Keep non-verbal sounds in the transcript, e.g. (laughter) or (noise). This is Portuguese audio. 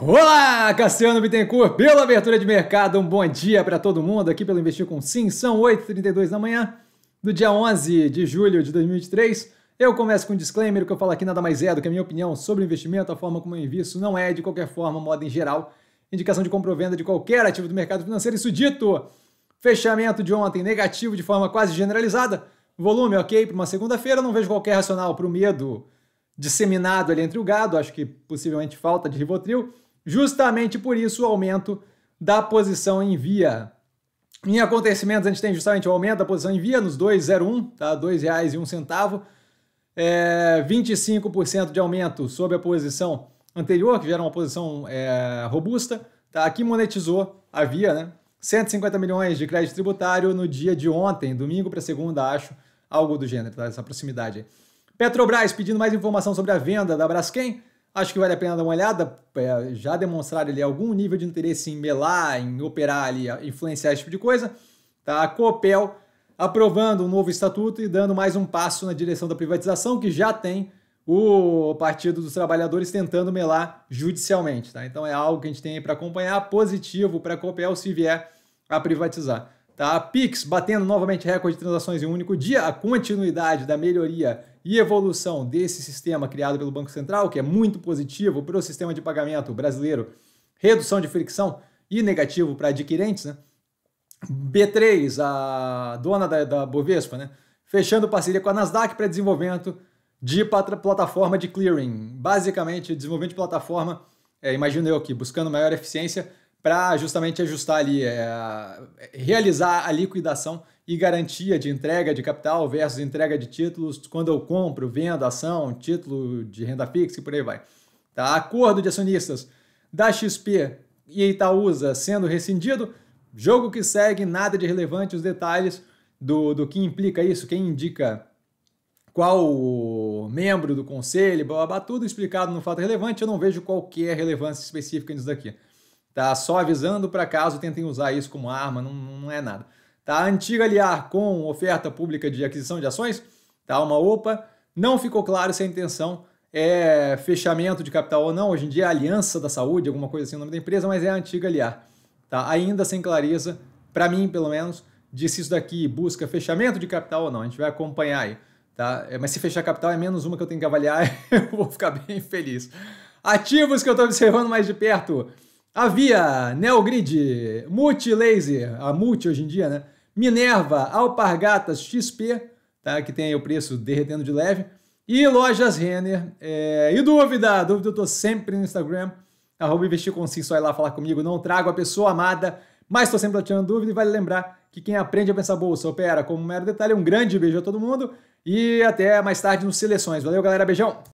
Olá, Cassiano Bittencourt, pela abertura de mercado, um bom dia para todo mundo aqui pelo Investir com Sim, são 8h32 da manhã do dia 11 de julho de 2023. Eu começo com um disclaimer, o que eu falo aqui nada mais é do que a minha opinião sobre investimento, a forma como eu invisto, não é de qualquer forma, moda em geral, indicação de compra ou venda de qualquer ativo do mercado financeiro, isso dito, fechamento de ontem negativo de forma quase generalizada, volume ok para uma segunda-feira, não vejo qualquer racional para o medo disseminado ali entre o gado, acho que possivelmente falta de Rivotril, Justamente por isso o aumento da posição em via. Em acontecimentos, a gente tem justamente o aumento da posição em via nos 2,01, tá? R$ 2,01. É, 25% de aumento sobre a posição anterior, que já era uma posição é, robusta, tá? aqui monetizou a via, né? 150 milhões de crédito tributário no dia de ontem, domingo para segunda, acho, algo do gênero, tá? essa proximidade. Petrobras pedindo mais informação sobre a venda da Braskem. Acho que vale a pena dar uma olhada, é, já demonstraram ali algum nível de interesse em melar, em operar ali, influenciar esse tipo de coisa. Tá? A Copel aprovando um novo estatuto e dando mais um passo na direção da privatização, que já tem o Partido dos Trabalhadores tentando melar judicialmente. Tá? Então é algo que a gente tem para acompanhar, positivo para a Copel se vier a privatizar. Tá? A Pix batendo novamente recorde de transações em um único dia, a continuidade da melhoria e evolução desse sistema criado pelo Banco Central, que é muito positivo para o sistema de pagamento brasileiro, redução de fricção e negativo para adquirentes. Né? B3, a dona da, da Bovespa, né? fechando parceria com a Nasdaq para desenvolvimento de plataforma de clearing. Basicamente, desenvolvimento de plataforma, é, imagino eu aqui, buscando maior eficiência para justamente ajustar ali, é, realizar a liquidação e garantia de entrega de capital versus entrega de títulos quando eu compro, vendo ação, título de renda fixa e por aí vai. Tá? Acordo de acionistas da XP e Itaúsa sendo rescindido, jogo que segue, nada de relevante os detalhes do, do que implica isso, quem indica qual membro do conselho, blá, blá, tudo explicado no fato relevante, eu não vejo qualquer é relevância específica nisso daqui. Tá? Só avisando para caso tentem usar isso como arma, não, não é nada. Tá? Antiga aliar com oferta pública de aquisição de ações, tá? uma OPA, não ficou claro se a intenção é fechamento de capital ou não. Hoje em dia é Aliança da Saúde, alguma coisa assim o nome da empresa, mas é a antiga aliar. Tá? Ainda sem clareza, para mim pelo menos, de se isso daqui busca fechamento de capital ou não. A gente vai acompanhar aí. Tá? É, mas se fechar capital é menos uma que eu tenho que avaliar, (laughs) eu vou ficar bem feliz. Ativos que eu estou observando mais de perto. A Via, Neogrid, Multilaser, a Multi hoje em dia, né? Minerva, Alpargatas XP, tá? que tem aí o preço derretendo de leve. E lojas Renner. É... E dúvida? Dúvida eu tô sempre no Instagram, arroba investir com sim, só ir lá falar comigo. Não trago a pessoa amada, mas estou sempre tirando dúvida e vale lembrar que quem aprende a pensar bolsa opera como um mero detalhe. Um grande beijo a todo mundo e até mais tarde nos Seleções. Valeu, galera. Beijão!